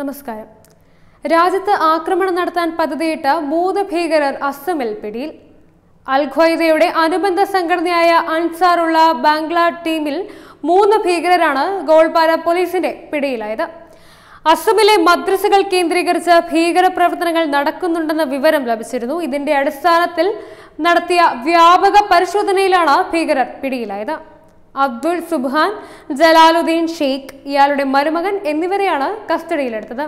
നമസ്കാരം രാജ്യത്ത് ആക്രമണം നടത്താൻ പദ്ധതിയിട്ട മൂന്ന് ഭീകരർ അസമിൽ പിടിയിൽ അൽഖ്വയ്ദയുടെ അനുബന്ധ സംഘടനയായ അൻസാറുള്ള ബംഗ്ലാ ടീമിൽ മൂന്ന് ഭീകരരാണ് ഗോൾപാര പോലീസിന്റെ പിടിയിലായത് അസമിലെ മദ്രസകൾ കേന്ദ്രീകരിച്ച് ഭീകര പ്രവർത്തനങ്ങൾ നടക്കുന്നുണ്ടെന്ന വിവരം ലഭിച്ചിരുന്നു ഇതിന്റെ അടിസ്ഥാനത്തിൽ നടത്തിയ വ്യാപക പരിശോധനയിലാണ് ഭീകരർ പിടിയിലായത് അബ്ദുൾ സുബ്ഹാൻ ജലാലുദ്ദീൻ ഷെയ്ഖ് ഇയാളുടെ മരുമകൻ എന്നിവരെയാണ് കസ്റ്റഡിയിലെടുത്തത്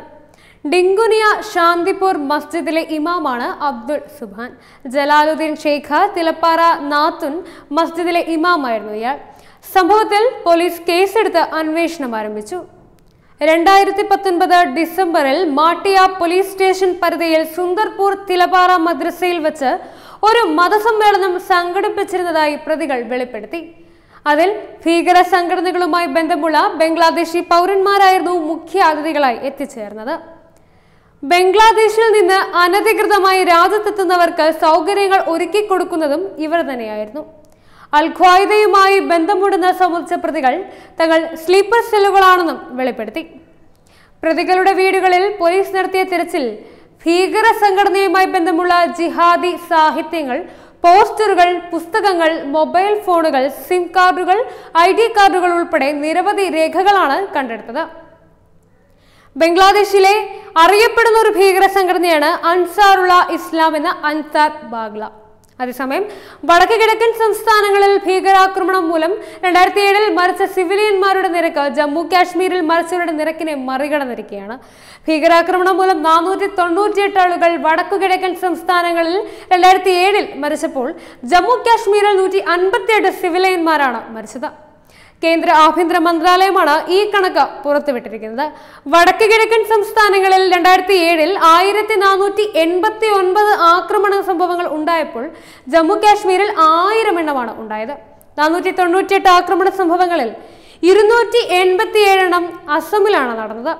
ഡിങ്കുനിയ ശാന്തിപൂർ മസ്ജിദിലെ ഇമാമാണ് അബ്ദുൾ സുബാൻ ജലാലുദ്ദീൻ ഷെയ്ഖ് തിലപ്പാറ നാത്തുൻ മസ്ജിദിലെ ഇമാമായിരുന്നു ഇയാൾ സംഭവത്തിൽ പോലീസ് കേസെടുത്ത് അന്വേഷണം ആരംഭിച്ചു രണ്ടായിരത്തി പത്തൊൻപത് ഡിസംബറിൽ മാട്ടിയ പോലീസ് സ്റ്റേഷൻ പരിധിയിൽ സുന്ദർപൂർ തിലപ്പാറ മദ്രസയിൽ വച്ച് ഒരു മതസമ്മേളനം സംഘടിപ്പിച്ചിരുന്നതായി പ്രതികൾ വെളിപ്പെടുത്തി അതിൽ ഭീകര സംഘടനകളുമായി ബന്ധമുള്ള ബംഗ്ലാദേശി പൗരന്മാരായിരുന്നു മുഖ്യ അതിഥികളായി എത്തിച്ചേർന്നത് ബംഗ്ലാദേശിൽ നിന്ന് അനധികൃതമായി രാജ്യത്തെത്തുന്നവർക്ക് സൗകര്യങ്ങൾ ഒരുക്കി കൊടുക്കുന്നതും ഇവർ തന്നെയായിരുന്നു അൽഖ്വായുതയുമായി ബന്ധമുണ്ടെന്ന് സംബന്ധിച്ച പ്രതികൾ തങ്ങൾ സ്ലീപ്പർ സെല്ലുകളാണെന്നും വെളിപ്പെടുത്തി പ്രതികളുടെ വീടുകളിൽ പോലീസ് നടത്തിയ തിരച്ചിൽ ഭീകര സംഘടനയുമായി ബന്ധമുള്ള ജിഹാദി സാഹിത്യങ്ങൾ പോസ്റ്ററുകൾ പുസ്തകങ്ങൾ മൊബൈൽ ഫോണുകൾ സിം കാർഡുകൾ ഐ ഡി കാർഡുകൾ ഉൾപ്പെടെ നിരവധി രേഖകളാണ് കണ്ടെടുത്തത് ബംഗ്ലാദേശിലെ അറിയപ്പെടുന്ന ഒരു ഭീകര സംഘടനയാണ് അൻസാറുള്ള ഇസ്ലാം എന്ന അൻസാർ ബാഗ്ല അതേസമയം വടക്ക് കിഴക്കൻ സംസ്ഥാനങ്ങളിൽ ഭീകരാക്രമണം മൂലം രണ്ടായിരത്തി ഏഴിൽ മരിച്ച സിവിലിയന്മാരുടെ നിരക്ക് ജമ്മു കാശ്മീരിൽ മരിച്ചവരുടെ നിരക്കിനെ മറികടന്നിരിക്കുകയാണ് ഭീകരാക്രമണം മൂലം നാനൂറ്റി തൊണ്ണൂറ്റിയെട്ട് ആളുകൾ വടക്കു കിഴക്കൻ സംസ്ഥാനങ്ങളിൽ രണ്ടായിരത്തി ഏഴിൽ മരിച്ചപ്പോൾ ജമ്മു കാശ്മീരിൽ നൂറ്റി അൻപത്തിയെട്ട് സിവിലിയന്മാരാണ് മരിച്ചത് കേന്ദ്ര ആഭ്യന്തര മന്ത്രാലയമാണ് ഈ കണക്ക് പുറത്തുവിട്ടിരിക്കുന്നത് വടക്ക് കിഴക്കൻ സംസ്ഥാനങ്ങളിൽ രണ്ടായിരത്തി ഏഴിൽ ആയിരത്തി നാനൂറ്റി എൺപത്തി ഒൻപത് ആക്രമണ സംഭവങ്ങൾ ഉണ്ടായപ്പോൾ ജമ്മു കാശ്മീരിൽ ആയിരം എണ്ണമാണ് ഉണ്ടായത് നാനൂറ്റി എട്ട് ആക്രമണ സംഭവങ്ങളിൽ ഇരുന്നൂറ്റി എൺപത്തി ഏഴെണ്ണം അസമിലാണ് നടന്നത്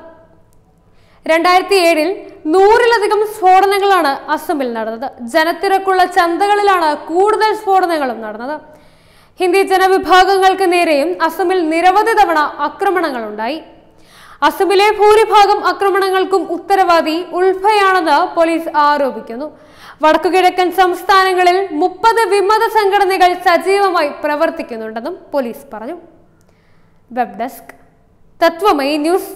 രണ്ടായിരത്തി ഏഴിൽ നൂറിലധികം സ്ഫോടനങ്ങളാണ് അസമിൽ നടന്നത് ജനത്തിരക്കുള്ള ചന്തകളിലാണ് കൂടുതൽ സ്ഫോടനങ്ങളും നടന്നത് ഹിന്ദി ജനവിഭാഗങ്ങൾക്ക് നേരെയും അസമിൽ നിരവധി തവണ ആക്രമണങ്ങളുണ്ടായി അസമിലെ ഭൂരിഭാഗം ആക്രമണങ്ങൾക്കും ഉത്തരവാദി ഉൾഫയാണെന്ന് പോലീസ് ആരോപിക്കുന്നു വടക്കുകിഴക്കൻ സംസ്ഥാനങ്ങളിൽ മുപ്പത് വിമത സംഘടനകൾ സജീവമായി പ്രവർത്തിക്കുന്നുണ്ടെന്നും പോലീസ് പറഞ്ഞു വെബ് ഡെസ്ക് തത്വമൈ ന്യൂസ്